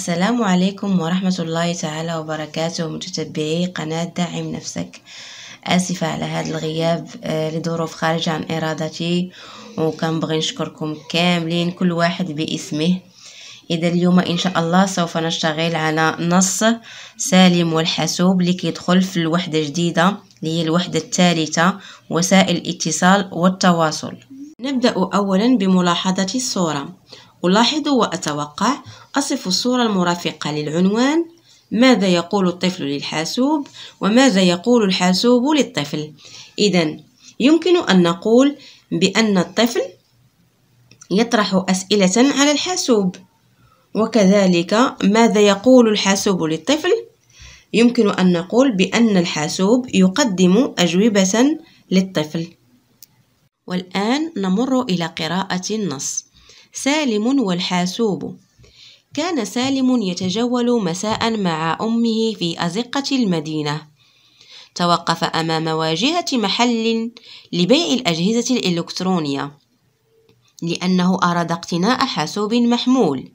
السلام عليكم ورحمة الله تعالى وبركاته متتبعي قناة داعم نفسك آسفة على هذا الغياب آه، لظروف خارجة عن إرادتي وكنبغي نشكركم كاملين كل واحد باسمه إذا اليوم إن شاء الله سوف نشتغل على نص سالم والحاسوب لكي يدخل في الوحدة جديدة هي الوحدة الثالثة وسائل الاتصال والتواصل نبدأ أولا بملاحظة الصورة ألاحظ وأتوقع أصف الصورة المرافقة للعنوان ماذا يقول الطفل للحاسوب وماذا يقول الحاسوب للطفل إذا يمكن أن نقول بأن الطفل يطرح أسئلة على الحاسوب وكذلك ماذا يقول الحاسوب للطفل يمكن أن نقول بأن الحاسوب يقدم أجوبة للطفل والآن نمر إلى قراءة النص سالم والحاسوب كان سالم يتجول مساء مع أمه في أزقة المدينة توقف أمام واجهة محل لبيع الأجهزة الإلكترونية لأنه أراد اقتناء حاسوب محمول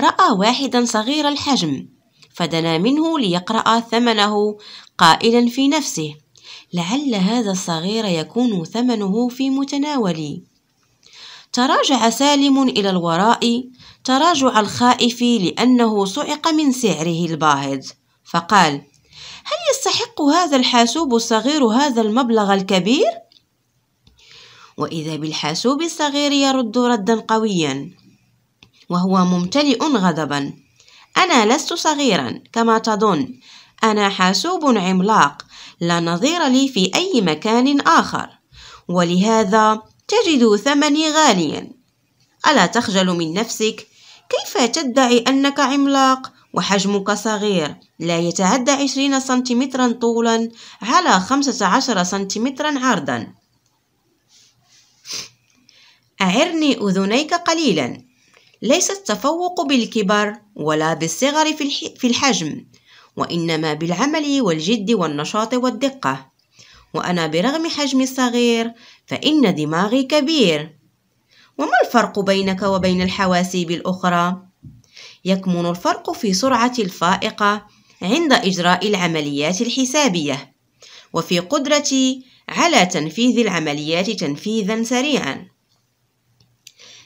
رأى واحدا صغير الحجم فدنا منه ليقرأ ثمنه قائلا في نفسه لعل هذا الصغير يكون ثمنه في متناولي تراجع سالم إلى الوراء تراجع الخائف لأنه صعق من سعره الباهظ فقال هل يستحق هذا الحاسوب الصغير هذا المبلغ الكبير؟ وإذا بالحاسوب الصغير يرد ردا قويا وهو ممتلئ غضبا أنا لست صغيرا كما تظن أنا حاسوب عملاق لا نظير لي في أي مكان آخر ولهذا تجد ثمني غاليا ألا تخجل من نفسك كيف تدعي أنك عملاق وحجمك صغير لا يتعدى 20 سنتيمترا طولا على 15 سنتيمترا عرضا أعرني أذنيك قليلا ليس التفوق بالكبر ولا بالصغر في الحجم وإنما بالعمل والجد والنشاط والدقة وأنا برغم حجمي الصغير فإن دماغي كبير وما الفرق بينك وبين الحواسيب الأخرى؟ يكمن الفرق في سرعة الفائقة عند إجراء العمليات الحسابية وفي قدرتي على تنفيذ العمليات تنفيذا سريعا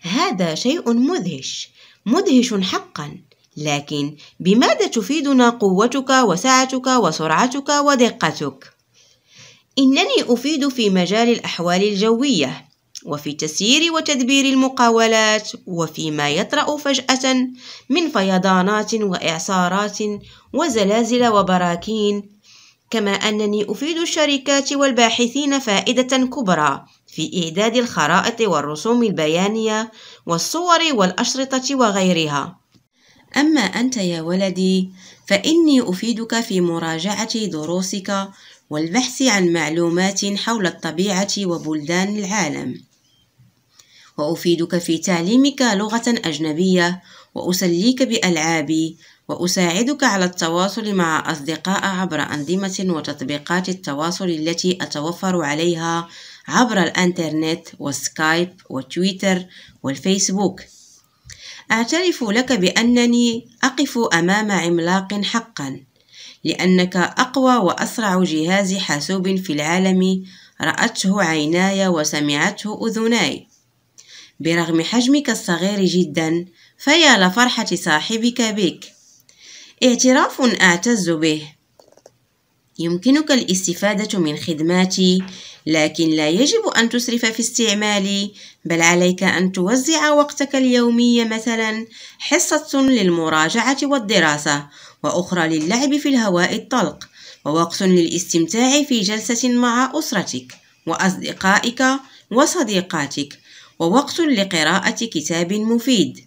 هذا شيء مدهش مدهش حقا لكن بماذا تفيدنا قوتك وسعتك وسرعتك ودقتك إنني أفيد في مجال الأحوال الجوية وفي تسيير وتدبير المقاولات وفيما يطرأ فجأة من فيضانات وإعصارات وزلازل وبراكين كما أنني أفيد الشركات والباحثين فائدة كبرى في إعداد الخرائط والرسوم البيانية والصور والأشرطة وغيرها أما أنت يا ولدي فإني أفيدك في مراجعة دروسك والبحث عن معلومات حول الطبيعة وبلدان العالم وأفيدك في تعليمك لغة أجنبية وأسليك بألعابي وأساعدك على التواصل مع أصدقاء عبر أنظمة وتطبيقات التواصل التي أتوفر عليها عبر الإنترنت والسكايب وتويتر والفيسبوك أعترف لك بأنني أقف أمام عملاق حقا لأنك أقوى وأسرع جهاز حاسوب في العالم رأته عيناي وسمعته أذناي برغم حجمك الصغير جدا فيا لفرحة صاحبك بك اعتراف أعتز به يمكنك الاستفادة من خدماتي لكن لا يجب أن تسرف في استعمالي بل عليك أن توزع وقتك اليومي مثلا حصة للمراجعة والدراسة وأخرى للعب في الهواء الطلق ووقت للاستمتاع في جلسة مع أسرتك وأصدقائك وصديقاتك ووقت لقراءة كتاب مفيد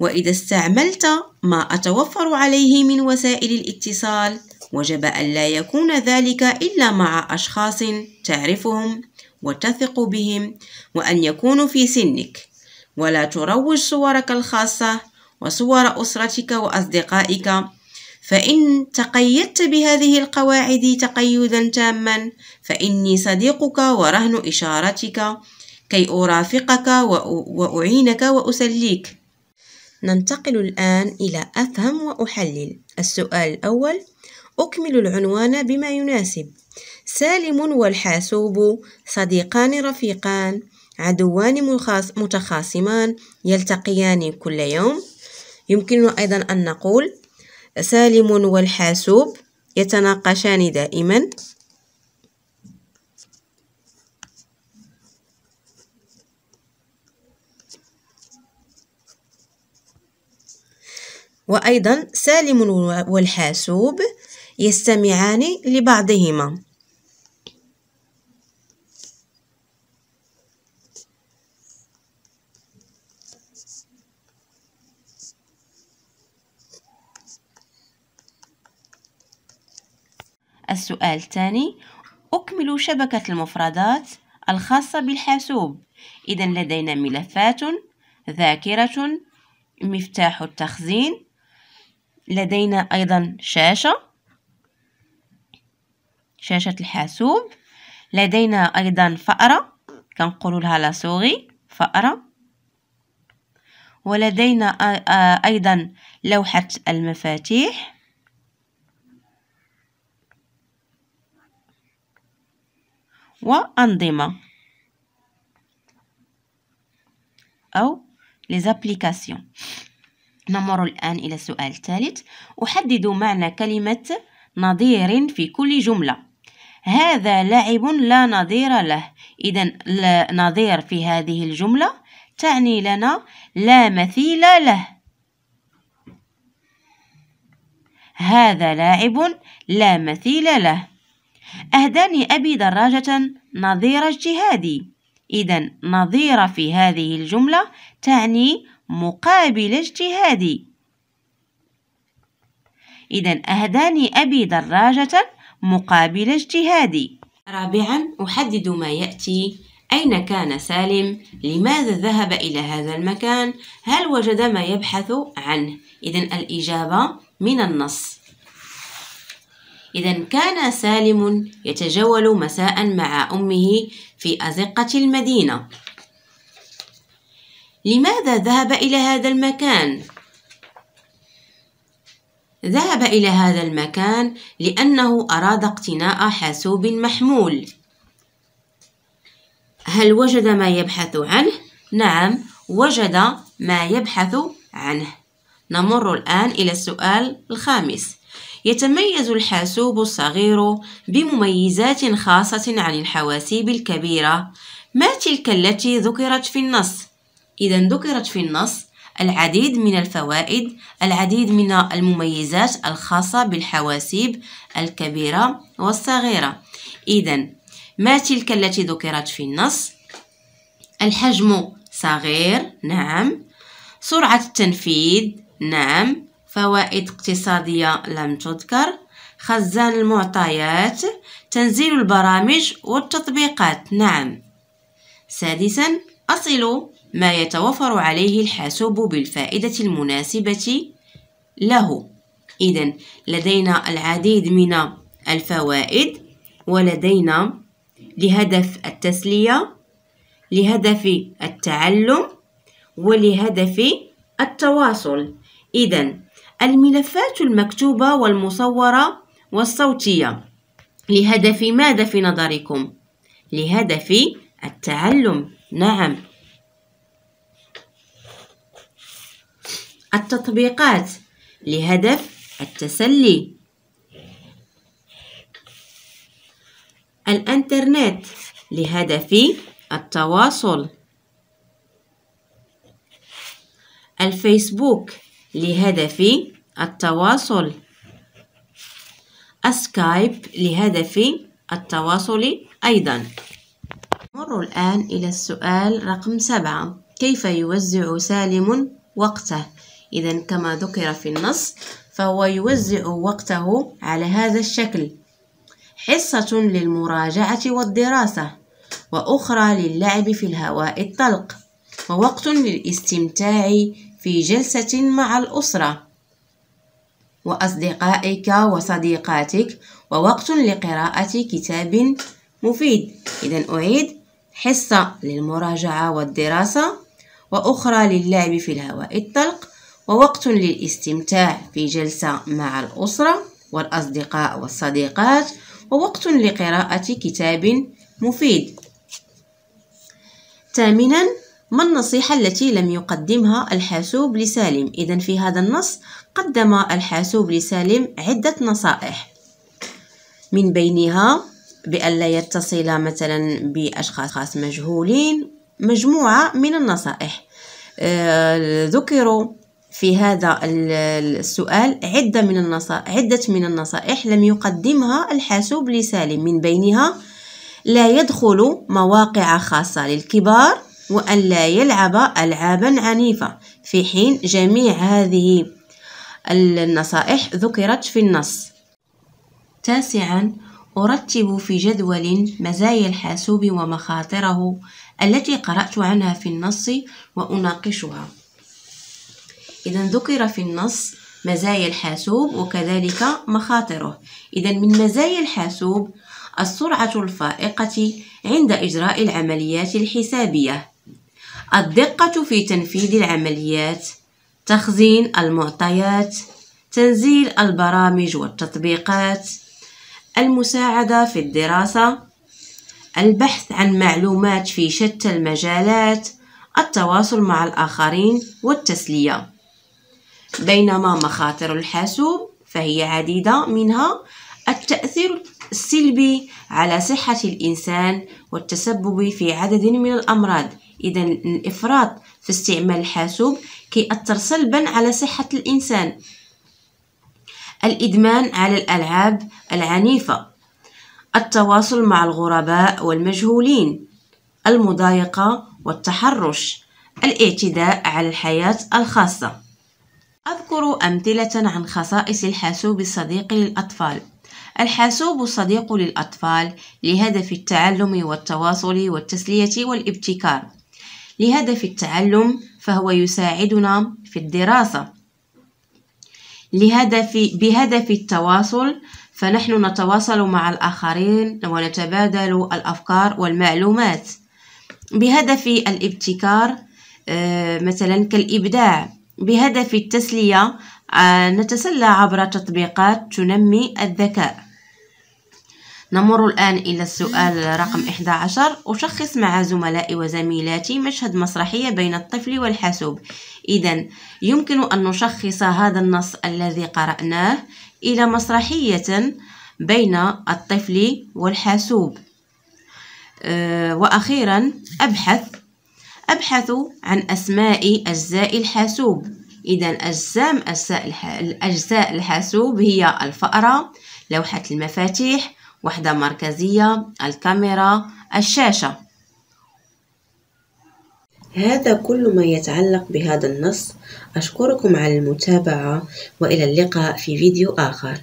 وإذا استعملت ما أتوفر عليه من وسائل الاتصال وجب أن لا يكون ذلك إلا مع أشخاص تعرفهم وتثق بهم وأن يكونوا في سنك ولا تروج صورك الخاصة وصور أسرتك وأصدقائك فإن تقيدت بهذه القواعد تقيدا تاما فإني صديقك ورهن إشارتك كي أرافقك وأعينك وأسليك ننتقل الآن إلى أفهم وأحلل السؤال الأول أكمل العنوان بما يناسب سالم والحاسوب صديقان رفيقان عدوان متخاصمان يلتقيان كل يوم يمكننا أيضا أن نقول سالم والحاسوب يتناقشان دائما وأيضا سالم والحاسوب يستمعان لبعضهما السؤال الثاني أكمل شبكة المفردات الخاصة بالحاسوب إذا لدينا ملفات ذاكرة مفتاح التخزين لدينا أيضا شاشة شاشة الحاسوب لدينا أيضا فأرة كنقول لها لاسوغي فأرة ولدينا أيضا لوحة المفاتيح وأنظمة أو لزابليكاسيون نمر الآن إلى السؤال الثالث أحدد معنى كلمة نظير في كل جملة هذا لعب لا نظير له إذا لا نظير في هذه الجملة تعني لنا لا مثيل له هذا لاعب لا مثيل له أهداني أبي دراجة نظير اجتهادي إذا نظير في هذه الجملة تعني مقابل اجتهادي إذا أهداني أبي دراجة مقابل اجتهادي رابعا أحدد ما يأتي أين كان سالم؟ لماذا ذهب إلى هذا المكان؟ هل وجد ما يبحث عنه؟ إذا الإجابة من النص إذا كان سالم يتجول مساء مع أمه في أزقة المدينة لماذا ذهب إلى هذا المكان؟ ذهب إلى هذا المكان لأنه أراد اقتناء حاسوب محمول هل وجد ما يبحث عنه؟ نعم وجد ما يبحث عنه نمر الآن إلى السؤال الخامس يتميز الحاسوب الصغير بمميزات خاصة عن الحواسيب الكبيرة ما تلك التي ذكرت في النص؟ إذا ذكرت في النص العديد من الفوائد العديد من المميزات الخاصة بالحواسيب الكبيرة والصغيرة إذا ما تلك التي ذكرت في النص الحجم صغير نعم سرعة التنفيذ نعم فوائد اقتصادية لم تذكر خزان المعطيات تنزيل البرامج والتطبيقات نعم سادسا أصل ما يتوفر عليه الحاسوب بالفائدة المناسبة له إذا لدينا العديد من الفوائد ولدينا لهدف التسلية لهدف التعلم ولهدف التواصل إذا الملفات المكتوبة والمصورة والصوتية لهدف ماذا في نظركم؟ لهدف التعلم نعم التطبيقات لهدف التسلي الانترنت لهدف التواصل الفيسبوك لهدف التواصل السكايب لهدف التواصل أيضا نمر الآن إلى السؤال رقم سبعة كيف يوزع سالم وقته إذا كما ذكر في النص فهو يوزع وقته على هذا الشكل حصة للمراجعة والدراسة وأخرى للعب في الهواء الطلق ووقت للاستمتاع في جلسة مع الأسرة وأصدقائك وصديقاتك ووقت لقراءة كتاب مفيد إذا أعيد حصة للمراجعة والدراسة وأخرى للعب في الهواء الطلق ووقت للاستمتاع في جلسة مع الأسرة والأصدقاء والصديقات ووقت لقراءة كتاب مفيد ثامنا ما النصيحة التي لم يقدمها الحاسوب لسالم؟ إذا في هذا النص قدم الحاسوب لسالم عدة نصائح من بينها بأن لا يتصل مثلا بأشخاص مجهولين مجموعة من النصائح آه، ذكروا في هذا السؤال عدة من النصائح عدة من النصائح لم يقدمها الحاسوب لسالم من بينها لا يدخل مواقع خاصة للكبار وأن لا يلعب ألعابا عنيفة في حين جميع هذه النصائح ذكرت في النص تاسعا أرتب في جدول مزايا الحاسوب ومخاطره التي قرأت عنها في النص وأناقشها إذا ذكر في النص مزايا الحاسوب وكذلك مخاطره إذا من مزايا الحاسوب السرعة الفائقة عند إجراء العمليات الحسابية الدقة في تنفيذ العمليات تخزين المعطيات تنزيل البرامج والتطبيقات المساعدة في الدراسة البحث عن معلومات في شتى المجالات التواصل مع الآخرين والتسلية بينما مخاطر الحاسوب فهي عديدة منها التأثير السلبي على صحة الإنسان والتسبب في عدد من الأمراض إذا الإفراط في استعمال الحاسوب كيأثر سلبا على صحة الإنسان الإدمان على الألعاب العنيفة التواصل مع الغرباء والمجهولين المضايقة والتحرش الاعتداء على الحياة الخاصة أذكر أمثلة عن خصائص الحاسوب الصديق للأطفال الحاسوب الصديق للأطفال لهدف التعلم والتواصل والتسلية والابتكار لهدف التعلم فهو يساعدنا في الدراسة لهدف بهدف التواصل فنحن نتواصل مع الآخرين ونتبادل الأفكار والمعلومات بهدف الابتكار آه، مثلا كالإبداع بهدف التسلية آه، نتسلى عبر تطبيقات تنمي الذكاء نمر الآن إلى السؤال رقم 11 أشخص مع زملائي وزميلاتي مشهد مسرحية بين الطفل والحاسوب إذا يمكن أن نشخص هذا النص الذي قرأناه إلى مسرحية بين الطفل والحاسوب آه، وأخيرا أبحث أبحث عن أسماء أجزاء الحاسوب إذا أجسام أجزاء الحاسوب هي الفأرة لوحة المفاتيح وحدة مركزية الكاميرا الشاشة هذا كل ما يتعلق بهذا النص أشكركم على المتابعة وإلى اللقاء في فيديو آخر